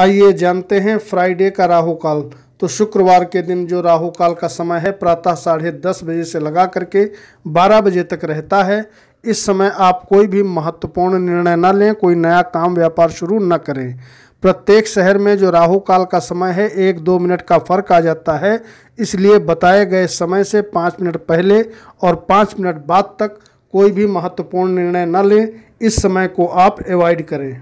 आइए जानते हैं फ्राइडे का राहु काल तो शुक्रवार के दिन जो राहु काल का समय है प्रातः साढ़े दस बजे से लगा करके बारह बजे तक रहता है इस समय आप कोई भी महत्वपूर्ण निर्णय न लें कोई नया काम व्यापार शुरू न करें प्रत्येक शहर में जो राहु काल का समय है एक दो मिनट का फर्क आ जाता है इसलिए बताए गए समय से पाँच मिनट पहले और पाँच मिनट बाद तक कोई भी महत्वपूर्ण निर्णय न लें इस समय को आप एवॉड करें